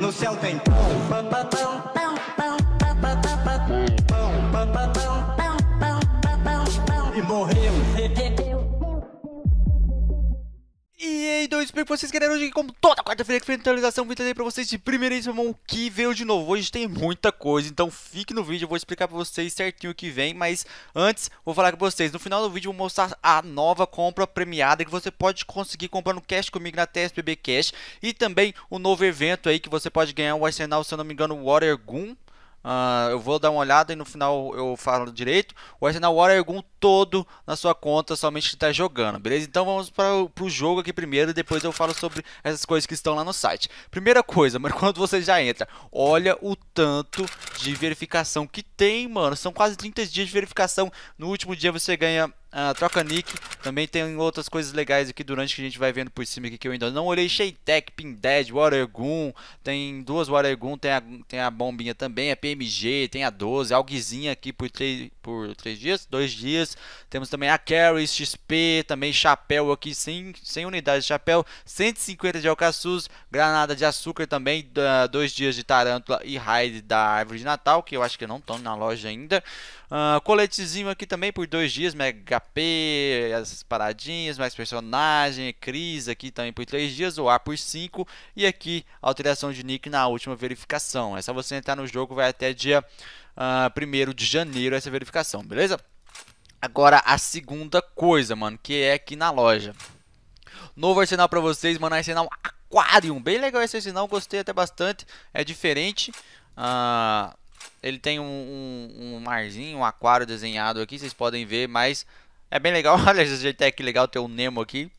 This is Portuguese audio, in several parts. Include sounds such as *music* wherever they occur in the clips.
No céu tem pão, pão, pão, pão. então eu espero que vocês querem hoje, como toda quarta-feira que foi a atualização, um vídeo aí pra vocês de primeira primeiríssimo o que veio de novo. Hoje tem muita coisa, então fique no vídeo, eu vou explicar pra vocês certinho o que vem, mas antes, vou falar com vocês, no final do vídeo eu vou mostrar a nova compra premiada que você pode conseguir comprando cash comigo na TSBB Cash e também o novo evento aí que você pode ganhar o um arsenal, se eu não me engano, Water Gun, Uh, eu vou dar uma olhada e no final eu falo direito. O Arsenal é algum todo na sua conta somente está jogando, beleza? Então vamos para o jogo aqui primeiro e depois eu falo sobre essas coisas que estão lá no site. Primeira coisa, mano, *laughs* quando você já entra, olha o tanto de verificação que tem, mano. São quase 30 dias de verificação. No último dia você ganha Uh, troca nick. Também tem outras coisas legais aqui durante que a gente vai vendo por cima aqui que eu ainda não olhei. Shaytech, Pin Dead, Water Tem duas Water tem a, tem a bombinha também, a PMG, tem a 12, Alguizinha aqui por 3 por três dias, Dois dias. Temos também a Carries, XP, também chapéu aqui sem, sem unidade de chapéu, 150 de alcaçuz, granada de açúcar também, Dois dias de tarântula e raid da árvore de Natal, que eu acho que não estão na loja ainda. Uh, coletezinho aqui também por 2 dias, mega HP, as paradinhas, mais personagem, Cris aqui também por 3 dias, o por 5 e aqui alteração de nick na última verificação. É só você entrar no jogo, vai até dia uh, ah, 1 de janeiro essa verificação, beleza? Agora a segunda coisa, mano, que é aqui na loja. Novo arsenal pra vocês, mano, arsenal Aquarium. Bem legal esse arsenal, gostei até bastante. É diferente. Uh, ele tem um, um, um marzinho, um aquário desenhado aqui, vocês podem ver, mas é bem legal. *laughs* Olha, que legal ter o Nemo aqui.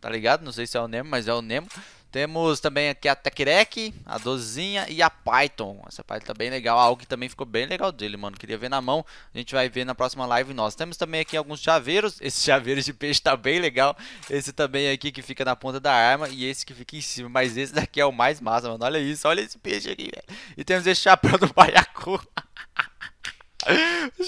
Tá ligado? Não sei se é o Nemo, mas é o Nemo. Temos também aqui a Tekirek, a Dozinha e a Python. Essa Python tá bem legal. Algo que também ficou bem legal dele, mano. Queria ver na mão. A gente vai ver na próxima live nós. Temos também aqui alguns chaveiros. *laughs* Esse chaveiro de peixe tá bem legal. Esse também aqui que fica na ponta da arma e esse que fica em cima. Mas esse daqui é o mais massa, mano. Olha isso, olha esse peixe aqui, velho. E temos esse chapéu do baiacu. *laughs*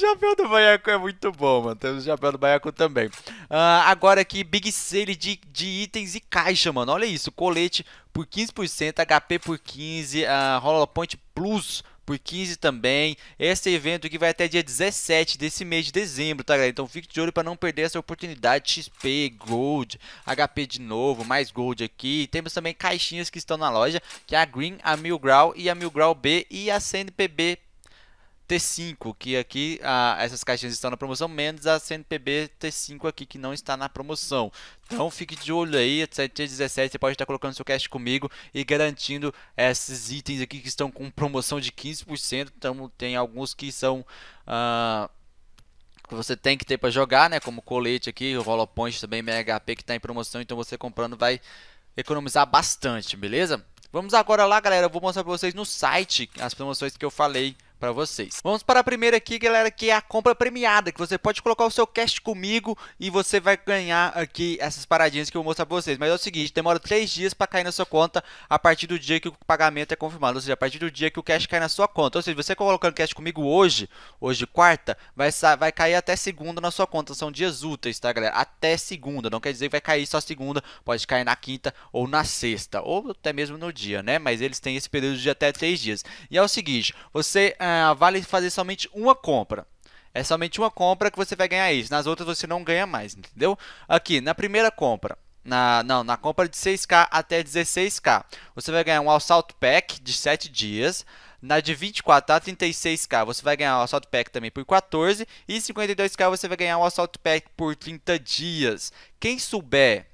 chapéu do Baiacu é muito bom, mano. Temos o chapéu do Baiacu também. Uh, agora aqui, Big Sale de, de itens e caixa, mano. Olha isso, colete por 15%, HP por 15%, uh, ah, Point Plus por 15 também. Esse evento que vai até dia 17 desse mês de dezembro, tá, galera? Então fique de olho para não perder essa oportunidade. XP, Gold, HP de novo, mais Gold aqui. Temos também caixinhas que estão na loja, que é a Green, a Mil Grau e a Mil Grau B e a CNPB T5, que aqui essas caixinhas estão na promoção, menos a CNPB T5 aqui, que não está na promoção. Então fique de olho aí, 717 dia 17 você pode estar colocando seu cash comigo e garantindo esses itens aqui que estão com promoção de 15%. Então tem alguns que são... Ah, que você tem que ter para jogar, né? Como colete aqui, o Roller Point também, Mega HP que está em promoção. Então você comprando vai economizar bastante, beleza? Vamos agora lá, galera. Eu vou mostrar para vocês no site as promoções que eu falei para vocês. Vamos para a primeira aqui, galera, que é a compra premiada, que você pode colocar o seu cash comigo e você vai ganhar aqui essas paradinhas que eu vou mostrar para vocês. Mas é o seguinte, demora 3 dias para cair na sua conta a partir do dia que o pagamento é confirmado, ou seja, a partir do dia que o cash cai na sua conta. Ou seja, você colocando cash comigo hoje, hoje quarta, vai, vai cair até segunda na sua conta, são dias úteis, tá, galera? Até segunda, não quer dizer que vai cair só segunda, pode cair na quinta ou na sexta, ou até mesmo no dia, né? Mas eles têm esse período de até 3 dias. E é o seguinte, você... Ah, ah, vale fazer somente uma compra. É somente uma compra que você vai ganhar isso. Nas outras você não ganha mais, entendeu? Aqui, na primeira compra, na, não, na compra de 6K até 16K, você vai ganhar um Assault Pack de 7 dias. Na de 24 a 36k você vai ganhar um Assault Pack também por 14 e 52k você vai ganhar um Assault Pack por 30 dias. Quem souber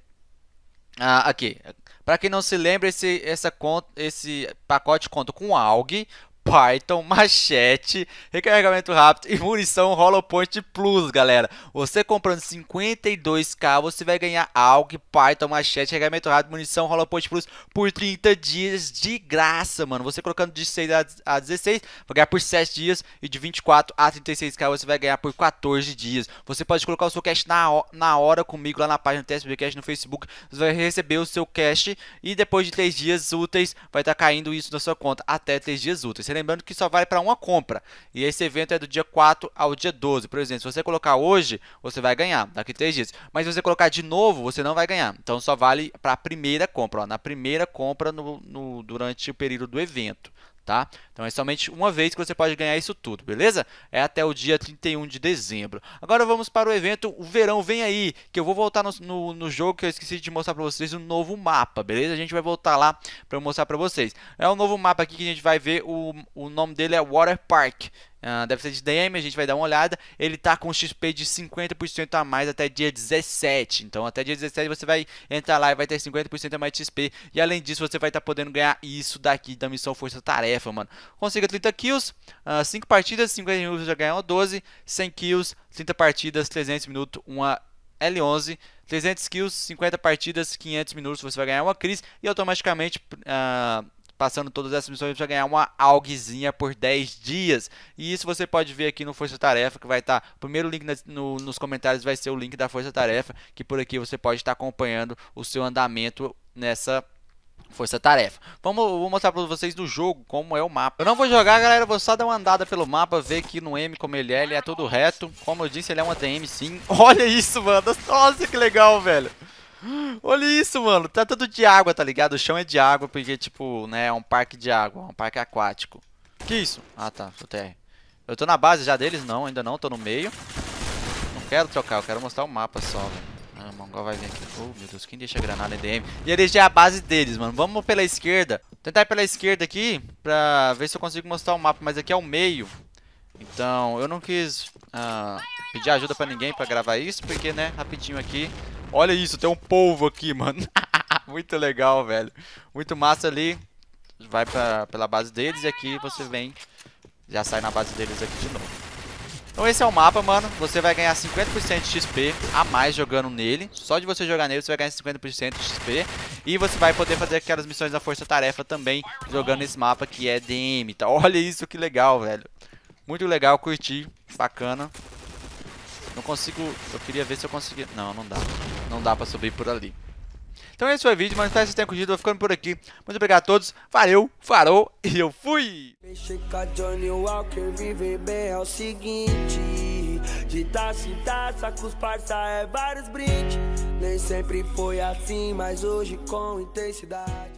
ah, aqui, para quem não se lembra, esse, essa conta, esse pacote conta com AUG, Python, machete, recarregamento rápido e munição Hollow Point Plus, galera. Você comprando 52k, você vai ganhar AUG, Python, machete, recarregamento rápido, munição Hollow Point Plus por 30 dias de graça, mano. Você colocando de 6 a 16, vai ganhar por 7 dias e de 24 a 36k você vai ganhar por 14 dias. Você pode colocar o seu cash na, na hora comigo lá na página do TSB Cash no Facebook. Você vai receber o seu cash e depois de 3 dias úteis vai estar tá caindo isso na sua conta até 3 dias úteis. Lembrando que só vale para uma compra. E esse evento é do dia 4 ao dia 12. Por exemplo, se você colocar hoje, você vai ganhar daqui a 3 dias. Mas se você colocar de novo, você não vai ganhar. Então só vale para a primeira compra, ó, na primeira compra no, no, durante o período do evento tá? Então é somente uma vez que você pode ganhar isso tudo, beleza? É até o dia 31 de dezembro. Agora vamos para o evento O Verão Vem Aí, que eu vou voltar no, no, no jogo que eu esqueci de mostrar para vocês o um novo mapa, beleza? A gente vai voltar lá para mostrar para vocês. É um novo mapa aqui que a gente vai ver, o, o nome dele é Water Park. Uh, deve ser de DM, a gente vai dar uma olhada. Ele tá com XP de 50% a mais até dia 17. Então, até dia 17 você vai entrar lá e vai ter 50% a mais de XP. E além disso, você vai estar tá podendo ganhar isso daqui da missão Força Tarefa, mano. Consiga 30 kills, uh, ah, 5 partidas, 50 minutos já ganhou 12. 100 kills, 30 partidas, 300 minutos, uma L11. 300 kills, 50 partidas, 500 minutos, você vai ganhar uma Cris. E automaticamente. Uh, passando todas essas missões vai ganhar uma augzinha por 10 dias. E isso você pode ver aqui no Força Tarefa, que vai estar. Tá, o primeiro link no, nos comentários vai ser o link da Força Tarefa, que por aqui você pode estar acompanhando o seu andamento nessa força-tarefa. Vamos vou mostrar para vocês do jogo como é o mapa. Eu não vou jogar, galera, vou só dar uma andada pelo mapa, ver que no M como ele é, ele é todo reto. Como eu disse, ele é um ATM, sim. *laughs* Olha isso, mano. Nossa, que legal, velho. Olha isso, mano. Tá tudo de água, tá ligado? O chão é de água porque, tipo, né, é um parque de água, um parque aquático. Que isso? Ah, tá. Tô TR. Eu tô na base já deles? Não, ainda não. Tô no meio. Não quero trocar, eu quero mostrar o mapa só, velho. Ah, o Mongol vai vir aqui. Oh, meu Deus, quem deixa a granada em DM? E eles já é a base deles, mano. Vamos pela esquerda. Tentar ir pela esquerda aqui pra ver se eu consigo mostrar o mapa. Mas aqui é o meio. Então, eu não quis ah, pedir ajuda pra ninguém pra gravar isso, porque, né, rapidinho aqui... Olha isso, tem um polvo aqui, *laughs* mano. Muito legal, velho. Muito massa ali. Vai pra, pela base deles e aqui você vem. Já sai na base deles aqui de novo. Então esse é o mapa, mano. Você vai ganhar 50% de XP a mais jogando nele. Só de você jogar nele, você vai ganhar 50% de XP. E você vai poder fazer aquelas missões da Força Tarefa também, jogando esse mapa que é DM. Tá? Olha isso, que legal, velho. Muito legal, curti. Bacana. Não consigo... Eu queria ver se eu conseguia... Não, não dá não dá pra subir por ali. Então esse foi o vídeo, mas espero que vocês tenham curtido, vou ficando por aqui. Muito obrigado a todos, valeu, farou e eu fui! É De taça em taça, com os parça é vários Nem sempre foi assim, mas hoje com intensidade